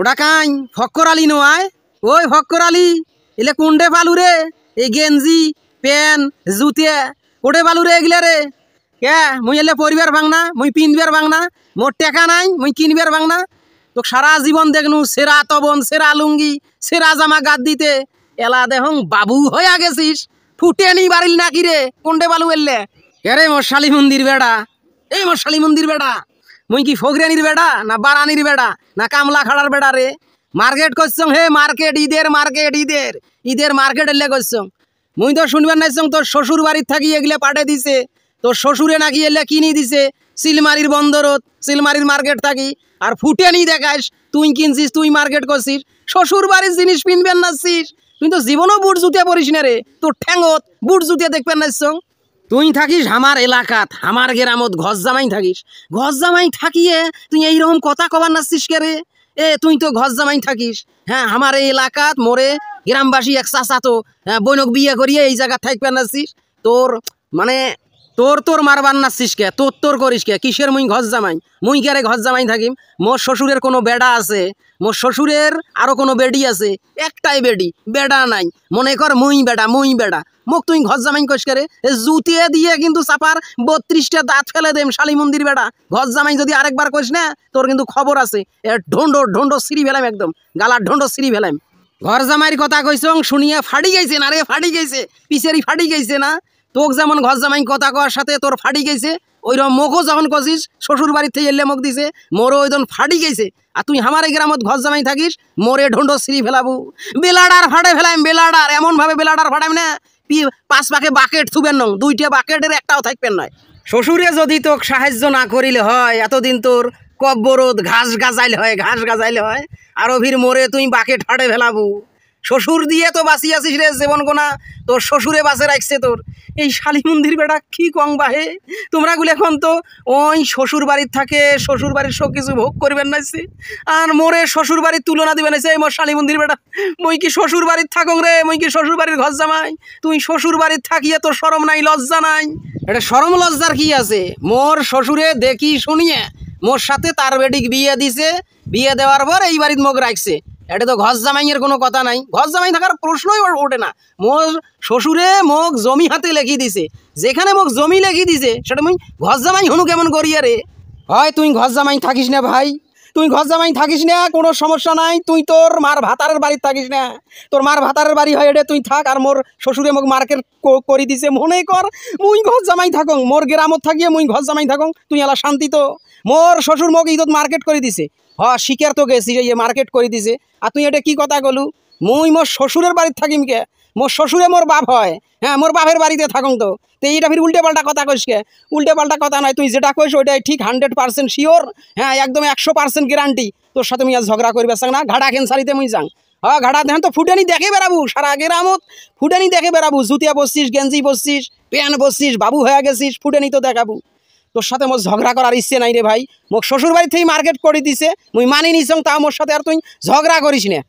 ওটা কাই ফক্কর আলী নয় ওই ফক্কর আলী এলে কুন্ডে পালু রে এই গেঞ্জি প্যান্ট জুতে কোডে পালু রে এগুলো রে কে মুই এলে পরিবার ভাঙনা মুই পিনবার ভাঙনা মোর টেকা নাই মুই কিনবার ভাঙনা তো সারা জীবন দেখনু সেরা তবন সেরা লুঙ্গি সেরা জামা গাদ দিতে এলা দেহং বাবু হইয়া গেছিস ফুটে নি বাড়িল নাকি রে কোনটে বালু এললে কে রে মশালি মন্দির বেড়া এই মশালি মন্দির বেড়া মুই কি ফগরানির বেড়া না বারানির বেড়া না কামলা খাড়ার বেড়া রে মার্কেট করছং হে মার্কেট ঈদের মার্কেট ঈদের ঈদের মার্কেট এলে করছং মুই তো শুনবেন না তোর শ্বশুর বাড়ির থাকি এগুলো পাঠে দিছে তোর শ্বশুরে নাকি এলে কিনি দিছে সিলমারির বন্দরত সিলমারির মার্কেট থাকি আর ফুটে নি দেখাস তুই কিনছিস তুই মার্কেট করছিস শ্বশুর বাড়ির জিনিস কিনবেন নাছিস তুই তো জীবনও বুট জুতে পড়িস না রে তোর ঠ্যাঙত বুট জুতে দেখবেন নাইছং তুই থাকিস আমার এলাকাত আমার গেরামত ঘর জামাই থাকিস ঘর জামাই থাকিয়ে তুই এইরকম কথা কবার নাচছিস কে রে এ তুই তো ঘর জামাই থাকিস হ্যাঁ আমার এই এলাকাত মোরে গ্রামবাসী এক চাচা তো হ্যাঁ, বৈনক বিয়ে করিয়ে এই জায়গা থাকবে নাচছিস তোর মানে তোর তোর মারবার নাচিস কে তোর তোর করিস কে কিসের মুই ঘর জামাই মুই কে ঘর জামাই থাকিম মোর শ্বশুরের কোনো বেডা আছে মোর শ্বশুরের আরও কোনো বেডি আছে একটাই বেডি বেডা নাই মনে কর মুই বেডা মুই বেডা মোক তুই ঘর জামাই কস করে জুতিয়ে দিয়ে কিন্তু চাপার বত্রিশটা দাঁত ফেলে দেম শালি মন্দির বেডা ঘর জামাই যদি আরেকবার কস না তোর কিন্তু খবর আছে এ ঢোন্ডো ঢোন্ডো সিঁড়ি ফেলাম একদম গালার ঢোন্ডো সিঁড়ি ফেলাম ঘর জামাইয়ের কথা কইসং শুনিয়া ফাটি গেছে না রে ফাটি গেছে পিছেরই ফাটি গেছে না তোক যেমন ঘর জামাই কথা কওয়ার সাথে তোর ফাটি গেছে ওইরকম মুখও যখন কছিস শ্বশুর বাড়ির থেকে এলে মুখ দিছে মোরও ওইদন ফাটি গেছে আর তুই আমার এই গ্রামত ঘর জামাই থাকিস মোরে ঢোন্ড শ্রী ফেলাবো বেলাডার ফাটে ফেলাম বেলাডার এমনভাবে বেলাডার ফাটাম না পাঁচ পাকে বাকেট থুবেন নং দুইটা বাকেটের একটাও থাকবেন নয় শ্বশুরে যদি তোক সাহায্য না করিলে হয় এতদিন তোর কব্বরোদ ঘাস গাজাইল হয় ঘাস গাজাইল হয় আর অভির মোরে তুই বাকেট ফাটে ফেলাবো শ্বশুর দিয়ে তো বাঁচি আছিস রে জীবন গোনা তোর শ্বশুরে বাসে রাখছে তোর এই শালি মন্দির বেটা কি কং বাহে তোমরা গুলো এখন তো ওই শ্বশুর বাড়ির থাকে শ্বশুর বাড়ির সব কিছু ভোগ করবেন নাইছি আর মোরে শ্বশুর বাড়ির তুলনা দিবেন না এই মোর শালি মন্দির বেটা মুই কি শ্বশুর বাড়ির থাকং রে মুই কি শ্বশুর বাড়ির ঘর জামাই তুই শ্বশুর বাড়ির থাকিয়ে তোর সরম নাই লজ্জা নাই এটা সরম লজ্জার কি আছে মোর শ্বশুরে দেখি শুনিয়ে মোর সাথে তার বেটিক বিয়ে দিছে বিয়ে দেওয়ার পর এই বাড়ির মুখ রাখছে এটা তো ঘর জামাইয়ের কোনো কথা নাই ঘর জামাই থাকার প্রশ্নই ওঠে না মোর শ্বশুরে মোক জমি হাতে লেখি দিছে যেখানে মোক জমি লেখি দিছে সেটা মুই ঘর জামাই হনু কেমন করি আরে হয় তুই ঘর জামাই থাকিস না ভাই তুই ঘর জামাই থাকিস না কোনো সমস্যা নাই তুই তোর মার ভাতারের বাড়ি থাকিস না তোর মার ভাতারের বাড়ি হয় এটা তুই থাক আর মোর শ্বশুরে মোক মার্কের করি দিছে মনে কর মুই ঘর জামাই থাকং মোর গ্রামত থাকিয়ে মুই ঘর জামাই থাকং তুই এলা শান্তি তো মোর শ্বশুর মোক ঈদত মার্কেট করে দিছে হ শিকার তো গেছি এই ইয়ে মার্কেট করে দিছে আর তুই এটা কি কথা গলু মুই মোর শ্বশুরের বাড়িতে থাকিম কে মোর শ্বশুরে মোর বাপ হয় হ্যাঁ মোর বাপের বাড়িতে থাকুন তো তো এইটা ফির উল্টে পাল্টা কথা কইসকে উল্টে পাল্টা কথা নয় তুই যেটা কইস ওইটাই ঠিক হান্ড্রেড পার্সেন্ট শিওর হ্যাঁ একদম একশো পার্সেন্ট গ্যারান্টি তোর সাথে মুই আজ ঝগড়া করবে চাং না ঘাটা খেন সারিতে মুই যাং হ্যাঁ ঘাড়া দেখেন তো ফুটেনি দেখে বেড়াবু সারা গ্রামত ফুটেনি দেখে বেড়াবু জুতিয়া বসছিস গেঞ্জি বসছিস প্যান বসছিস বাবু হয়ে গেছিস ফুটেনি তো দেখাবু তোর সাথে মোর ঝগড়া করার ইচ্ছে নাই রে ভাই মোক শ্বশুর বাড়ি থেকে মার্কেট করে দিছে মুই মানি নিছং তাও মোর সাথে আর তুই ঝগড়া করিস না